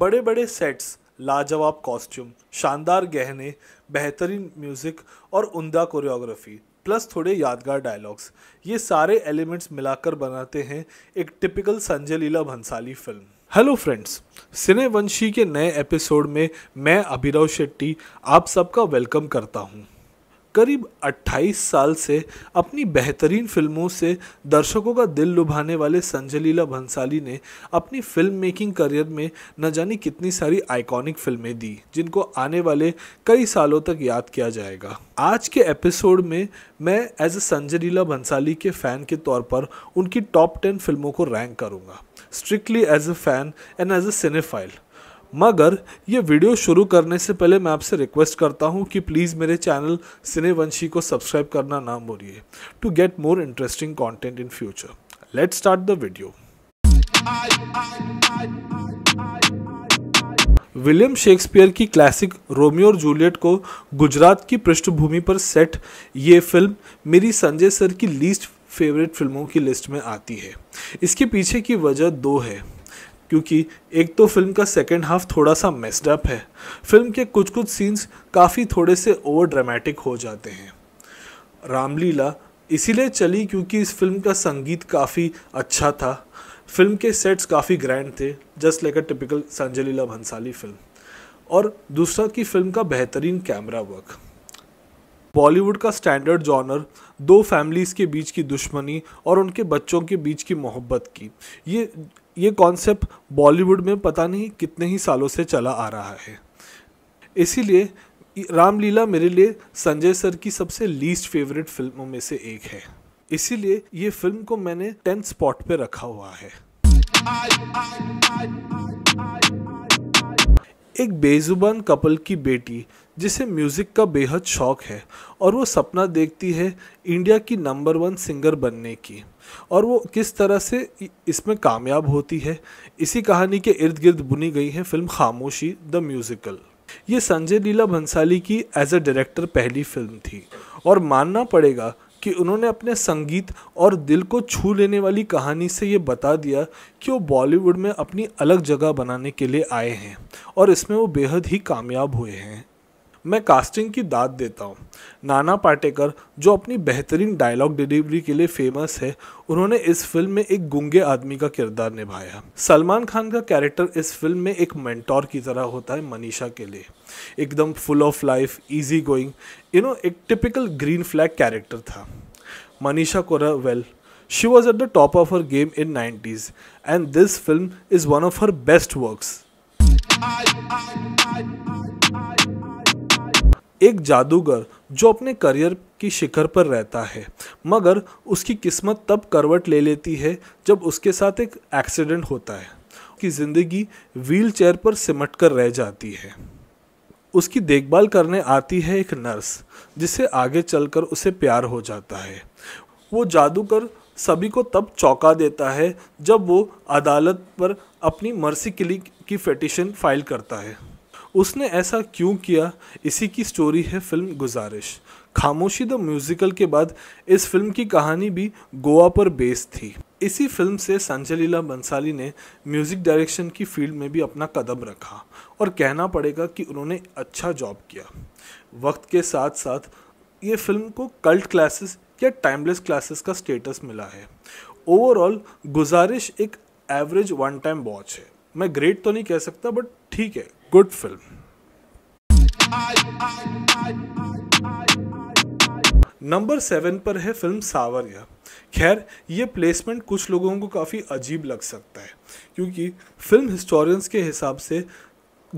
बड़े बड़े सेट्स लाजवाब कॉस्ट्यूम शानदार गहने बेहतरीन म्यूज़िक और उमदा कोरियोग्राफी प्लस थोड़े यादगार डायलॉग्स ये सारे एलिमेंट्स मिलाकर बनाते हैं एक typical Sanjay Leela Bhansali film hello friends Cinevanshi के नए एपिसोड में मैं अभिरव शेट्टी आप सबका वेलकम करता हूँ करीब 28 साल से अपनी बेहतरीन फिल्मों से दर्शकों का दिल लुभाने वाले संजय लीला भंसाली ने अपनी फिल्म मेकिंग करियर में न जाने कितनी सारी आइकॉनिक फिल्में दी जिनको आने वाले कई सालों तक याद किया जाएगा आज के एपिसोड में मैं एज ए संजय लीला भंसाली के फ़ैन के तौर पर उनकी टॉप टेन फिल्मों को रैंक करूँगा strictly as a fan and as a cinephile मगर ये वीडियो शुरू करने से पहले मैं आपसे रिक्वेस्ट करता हूँ कि प्लीज़ मेरे चैनल सिनेवंशी को सब्सक्राइब करना ना भूलिए to get more interesting content in future let start the video William Shakespeare की क्लासिक रोमियो और जूलियट को गुजरात की पृष्ठभूमि पर सेट ये फिल्म मेरी संजय सर की लीस्ट फेवरेट फिल्मों की लिस्ट में आती है इसके पीछे की वजह दो है क्योंकि एक तो फिल्म का सेकेंड हाफ थोड़ा सा मेस्डअप है फिल्म के कुछ कुछ सीन्स काफ़ी थोड़े से ओवर ड्रामेटिक हो जाते हैं रामलीला इसीलिए चली क्योंकि इस फिल्म का संगीत काफ़ी अच्छा था फिल्म के सेट्स काफ़ी ग्रैंड थे just like a typical Sanjay Leela Bhansali film और दूसरा कि फिल्म का बेहतरीन कैमरा वर्क बॉलीवुड का स्टैंडर्ड जॉनर दो फैमिलीज़ के बीच की दुश्मनी और उनके बच्चों के बीच की मोहब्बत की ये ये कॉन्सेप्ट बॉलीवुड में पता नहीं कितने ही सालों से चला आ रहा है इसीलिए रामलीला मेरे लिए संजय सर की सबसे लीस्ट फेवरेट फिल्मों में से एक है इसीलिए ये फिल्म को मैंने टेंथ स्पॉट पे रखा हुआ है एक बेजुबान कपल की बेटी जिसे म्यूज़िक का बेहद शौक है और वो सपना देखती है इंडिया की नंबर वन सिंगर बनने की और वो किस तरह से इसमें कामयाब होती है इसी कहानी के इर्द गिर्द बुनी गई है फिल्म खामोशी द म्यूज़िकल ये संजय लीला भंसाली की एज अ डायरेक्टर पहली फिल्म थी और मानना पड़ेगा कि उन्होंने अपने संगीत और दिल को छू लेने वाली कहानी से ये बता दिया कि वो बॉलीवुड में अपनी अलग जगह बनाने के लिए आए हैं और इसमें वो बेहद ही कामयाब हुए हैं मैं कास्टिंग की दाद देता हूँ नाना पाटेकर जो अपनी बेहतरीन डायलॉग डिलीवरी के लिए फेमस है उन्होंने इस फिल्म में एक गुंगे आदमी का किरदार निभाया सलमान खान का कैरेक्टर इस फिल्म में एक मेंटोर की तरह होता है मनीषा के लिए एकदम full of life easy going you know एक टिपिकल ग्रीन फ्लैग कैरेक्टर था Manisha she was at the top of her game in nineties and this film is one of her best best I, I, I, I, एक जादूगर जो अपने career की शिखर पर रहता है मगर उसकी किस्मत तब करवट ले लेती है जब उसके साथ एक एक्सीडेंट होता है उसकी ज़िंदगी व्हील चेयर पर सिमट कर रह जाती है उसकी देखभाल करने आती है एक नर्स जिसे आगे चलकर उसे प्यार हो जाता है वो जादूगर सभी को तब चौंका देता है जब वो अदालत पर अपनी मर्सी क्लिक की पटिशन फाइल करता है उसने ऐसा क्यों किया इसी की स्टोरी है फिल्म गुजारिश खामोशी द म्यूज़िकल के बाद इस फिल्म की कहानी भी गोवा पर बेस्ड थी इसी फिल्म से संजय लीला बंसाली ने म्यूज़िक डायरेक्शन की फील्ड में भी अपना कदम रखा और कहना पड़ेगा कि उन्होंने अच्छा जॉब किया वक्त के साथ साथ ये फिल्म को कल्ट क्लासेस या टाइमलेस क्लासेस का स्टेटस मिला है ओवरऑल गुजारिश एक एवरेज वन टाइम वॉच है मैं ग्रेट तो नहीं कह सकता बट ठीक है गुड फिल्म नंबर सेवन पर है फिल्म सावरिया खैर ये प्लेसमेंट कुछ लोगों को काफ़ी अजीब लग सकता है क्योंकि फिल्म हिस्टोरियंस के हिसाब से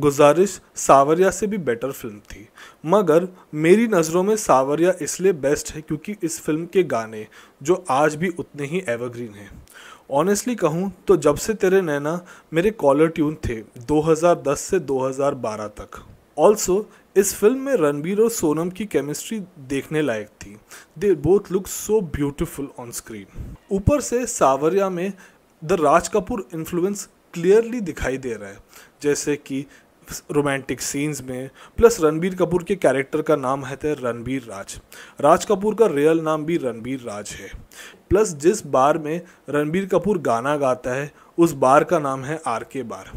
गुजारिश सावरिया से भी बेटर फिल्म थी मगर मेरी नज़रों में सावरिया इसलिए बेस्ट है क्योंकि इस फिल्म के गाने जो आज भी उतने ही एवरग्रीन हैं ऑनेस्टली कहूँ तो जब से तेरे नैना मेरे कॉलर ट्यून थे 2010 से 2012 तक ऑल्सो इस फिल्म में रणबीर और सोनम की केमिस्ट्री देखने लायक थी they both look so beautiful on screen ऊपर से सावरिया में the Raj Kapoor influence clearly दिखाई दे रहा है जैसे कि रोमांटिक सीन्स में प्लस रणबीर कपूर के कैरेक्टर का नाम है था रणबीर राज राज कपूर का रियल नाम भी रणबीर राज है प्लस जिस बार में रणबीर कपूर गाना गाता है उस बार का नाम है आर के बार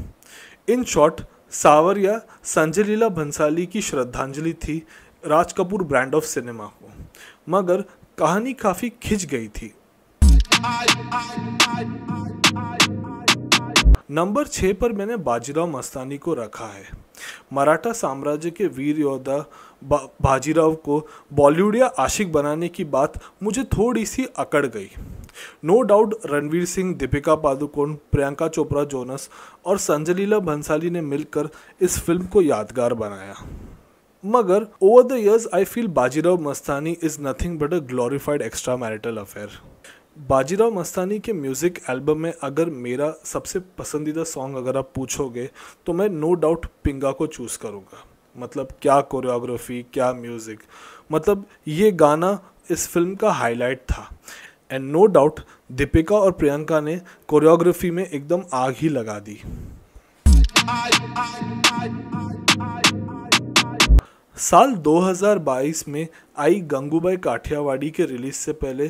इन शॉर्ट सावर या संजय लीला भंसाली की श्रद्धांजलि थी Raj Kapoor brand of cinema को मगर कहानी काफ़ी खिंच गई थी I, I, I, नंबर छः पर मैंने बाजीराव मस्तानी को रखा है मराठा साम्राज्य के वीर योद्धा बा, बाजीराव को बॉलीवुड या आशिक बनाने की बात मुझे थोड़ी सी अकड़ गई no doubt Ranveer Singh Deepika Padukone Priyanka Chopra Jonas और संजय लीला भंसाली ने मिलकर इस फिल्म को यादगार बनाया मगर over the years I feel Bajirao Mastani is nothing but a glorified extra marital affair Bajirao Mastani के म्यूज़िक एल्बम में अगर मेरा सबसे पसंदीदा सॉन्ग अगर आप पूछोगे तो मैं नो डाउट पिंगा को चूज़ करूँगा मतलब क्या कोरियोग्राफी क्या म्यूज़िक मतलब ये गाना इस फिल्म का हाईलाइट था एंड नो डाउट दीपिका और प्रियंका ने कोरियोग्राफी में एकदम आग ही लगा दी I, I, I, साल 2022 में आई गंगूबाई काठियावाड़ी के रिलीज से पहले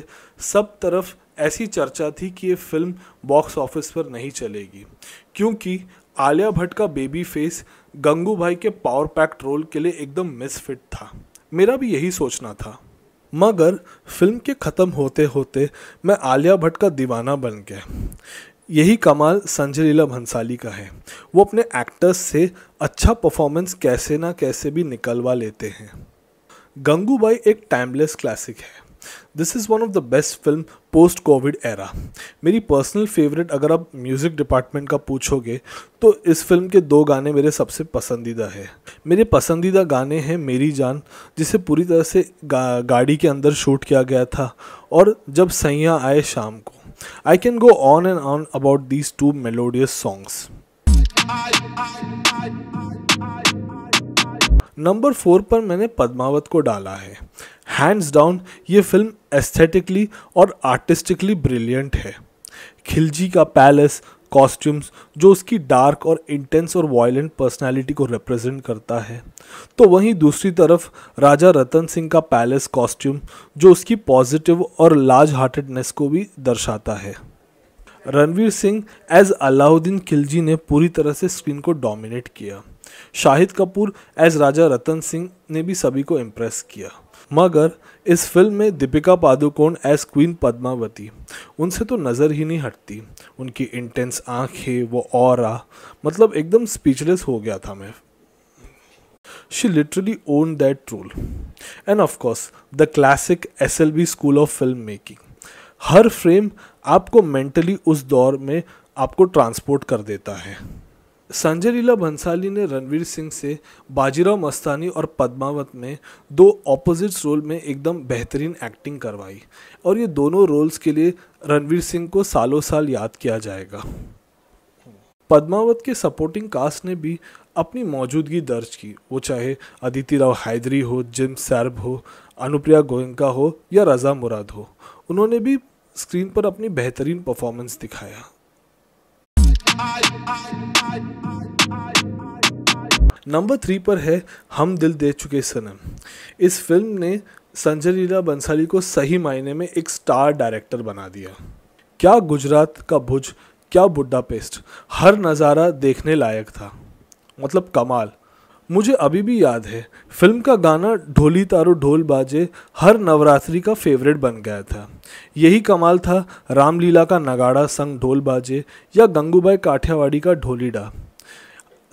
सब तरफ ऐसी चर्चा थी कि ये फिल्म बॉक्स ऑफिस पर नहीं चलेगी क्योंकि आलिया भट्ट का बेबी फेस गंगू भाई के पावर पैक्ट रोल के लिए एकदम मिसफिट था मेरा भी यही सोचना था मगर फिल्म के ख़त्म होते होते मैं आलिया भट्ट का दीवाना बन गया यही कमाल संजय लीला भंसाली का है वो अपने एक्टर्स से अच्छा परफॉर्मेंस कैसे ना कैसे भी निकलवा लेते हैं गंगूबाई एक टाइमलेस क्लासिक है this is one of the best film post covid era मेरी पर्सनल फेवरेट अगर आप म्यूज़िक डिपार्टमेंट का पूछोगे तो इस फिल्म के दो गाने मेरे सबसे पसंदीदा है मेरे पसंदीदा गाने हैं मेरी जान जिसे पूरी तरह से गा, गाड़ी के अंदर शूट किया गया था और जब सैयाँ आए शाम को I can go on and on about these two melodious songs number four पर मैंने पद्मावत को डाला है हैंड्स डाउन ये फिल्म एस्थेटिकली और आर्टिस्टिकली ब्रिलियंट है खिलजी का पैलेस कॉस्ट्यूम्स जो उसकी डार्क और इंटेंस और वायलेंट पर्सनालिटी को रिप्रेजेंट करता है तो वहीं दूसरी तरफ राजा रतन सिंह का पैलेस कॉस्ट्यूम जो उसकी पॉजिटिव और लार्ज हार्टेडनेस को भी दर्शाता है रणवीर सिंह एज अलाउद्दीन खिलजी ने पूरी तरह से स्क्रीन को डोमिनेट किया शाहिद कपूर एज राजा रतन सिंह ने भी सभी को इम्प्रेस किया मगर इस फिल्म में दीपिका पादुकोण एज क्वीन पद्मावती उनसे तो नज़र ही नहीं हटती उनकी इंटेंस आँखें वो और मतलब एकदम स्पीचलेस हो गया था मैं she literally own that troll and of course the classic S L B school of film making हर फ्रेम आपको मेंटली उस दौर में आपको ट्रांसपोर्ट कर देता है संजय लीला भंसाली ने रणवीर सिंह से बाजीराव मस्तानी और पद्मावत में दो ऑपोजिट्स रोल में एकदम बेहतरीन एक्टिंग करवाई और ये दोनों रोल्स के लिए रणवीर सिंह को सालों साल याद किया जाएगा पद्मावत के सपोर्टिंग कास्ट ने भी अपनी मौजूदगी दर्ज की वो चाहे अदिति राव हैदरी हो जिम सैर्ब हो अनुप्रिया गोयंका हो या रज़ा मुराद हो उन्होंने भी स्क्रीन पर अपनी बेहतरीन परफॉर्मेंस दिखाया नंबर थ्री पर है हम दिल दे चुके सनम इस फिल्म ने संजय लीला बंसाली को सही मायने में एक स्टार डायरेक्टर बना दिया क्या गुजरात का भुज क्या बुड्ढा पेस्ट हर नज़ारा देखने लायक था मतलब कमाल मुझे अभी भी याद है फिल्म का गाना ढोली तारो ढोल बाजे हर नवरात्रि का फेवरेट बन गया था यही कमाल था रामलीला का नगाड़ा संग ढोल बाजे या गंगूबाई काठियावाड़ी का ढोलीडा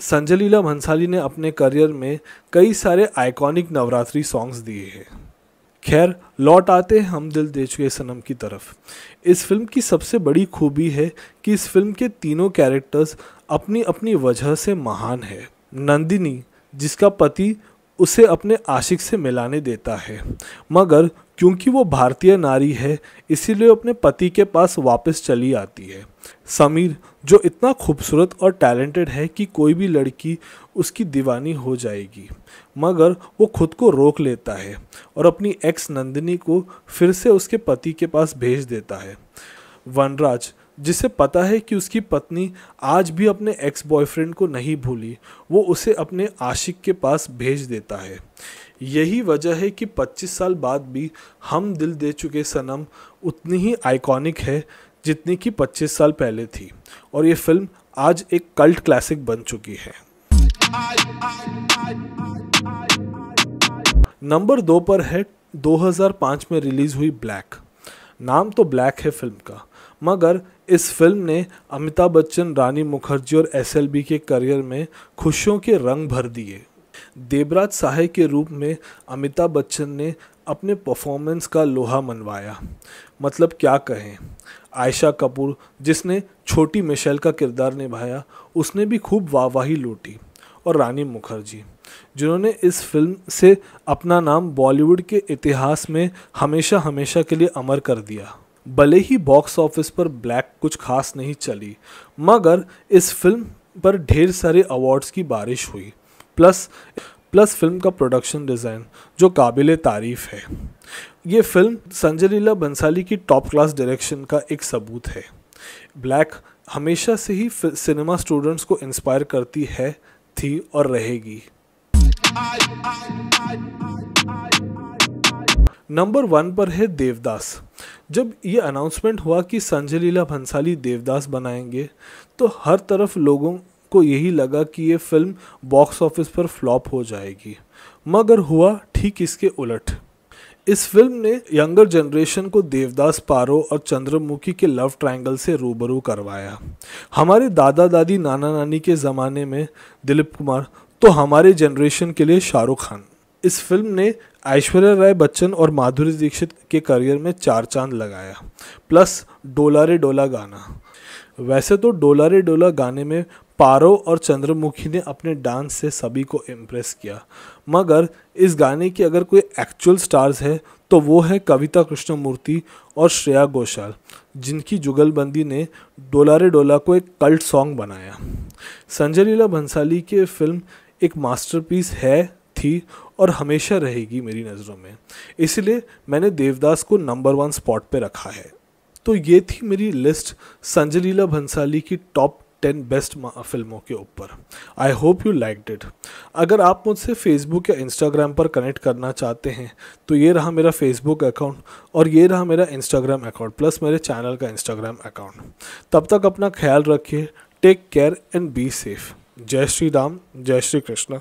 संजय लीला भंसाली ने अपने करियर में कई सारे आइकॉनिक नवरात्रि सॉन्ग्स दिए हैं खैर लौट आते हैं हम दिल दे चुके सनम की तरफ इस फिल्म की सबसे बड़ी खूबी है कि इस फिल्म के तीनों कैरेक्टर्स अपनी अपनी वजह से महान है नंदिनी जिसका पति उसे अपने आशिक से मिलाने देता है मगर क्योंकि वो भारतीय नारी है इसीलिए अपने पति के पास वापस चली आती है समीर जो इतना खूबसूरत और टैलेंटेड है कि कोई भी लड़की उसकी दीवानी हो जाएगी मगर वो खुद को रोक लेता है और अपनी एक्स नंदिनी को फिर से उसके पति के पास भेज देता है वनराज जिसे पता है कि उसकी पत्नी आज भी अपने एक्स बॉयफ्रेंड को नहीं भूली वो उसे अपने आशिक के पास भेज देता है यही वजह है कि 25 साल बाद भी हम दिल दे चुके सनम उतनी ही आइकॉनिक है जितनी कि 25 साल पहले थी और ये फिल्म आज एक कल्ट क्लासिक बन चुकी है नंबर दो पर है 2005 में रिलीज़ हुई ब्लैक नाम तो ब्लैक है फिल्म का मगर इस फिल्म ने अमिताभ बच्चन रानी मुखर्जी और एस के करियर में खुशियों के रंग भर दिए देवराज सहाय के रूप में अमिताभ बच्चन ने अपने परफॉर्मेंस का लोहा मनवाया मतलब क्या कहें आयशा कपूर जिसने छोटी मिशेल का किरदार निभाया उसने भी खूब वाहवाही लूटी और रानी मुखर्जी जिन्होंने इस फिल्म से अपना नाम बॉलीवुड के इतिहास में हमेशा हमेशा के लिए अमर कर दिया भले ही बॉक्स ऑफिस पर ब्लैक कुछ खास नहीं चली मगर इस फिल्म पर ढेर सारे अवार्ड्स की बारिश हुई प्लस प्लस फिल्म का प्रोडक्शन डिज़ाइन जो काबिल तारीफ है ये फिल्म संजय लीला बंसाली की टॉप क्लास डायरेक्शन का एक सबूत है ब्लैक हमेशा से ही सिनेमा स्टूडेंट्स को इंस्पायर करती है थी और रहेगी I, I, I, number one पर है देवदास जब ये अनाउंसमेंट हुआ कि संजय लीला भंसाली देवदास बनाएंगे तो हर तरफ लोगों को यही लगा कि ये फिल्म बॉक्स ऑफिस पर फ्लॉप हो जाएगी मगर हुआ ठीक इसके उलट इस फिल्म ने यंगर जनरेशन को देवदास पारो और चंद्रमुखी के लव ट्रायंगल से रूबरू करवाया हमारे दादा दादी नाना नानी के ज़माने में दिलीप कुमार तो हमारे जनरेशन के लिए शाहरुख खान इस फिल्म ने ऐश्वर्या राय बच्चन और माधुरी दीक्षित के करियर में चार चांद लगाया प्लस डोला रे डोला गाना वैसे तो डोला रे डोला गाने में पारो और चंद्रमुखी ने अपने डांस से सभी को इम्प्रेस किया मगर इस गाने की अगर कोई एक्चुअल स्टार्स है तो वो है कविता कृष्णमूर्ति और श्रेया घोषाल जिनकी जुगलबंदी ने डोलारे डोला को एक कल्ट सॉन्ग बनाया संजय लीला भंसाली की फिल्म एक मास्टरपीस है थी और हमेशा रहेगी मेरी नज़रों में इसलिए मैंने देवदास को नंबर वन स्पॉट पे रखा है तो ये थी मेरी लिस्ट संजय लीला भंसाली की टॉप टेन बेस्ट फिल्मों के ऊपर I hope you like it अगर आप मुझसे फेसबुक या इंस्टाग्राम पर कनेक्ट करना चाहते हैं तो ये रहा मेरा फेसबुक अकाउंट और ये रहा मेरा इंस्टाग्राम अकाउंट प्लस मेरे चैनल का इंस्टाग्राम अकाउंट तब तक अपना ख्याल रखिए take care and be safe जय श्री राम जय श्री कृष्ण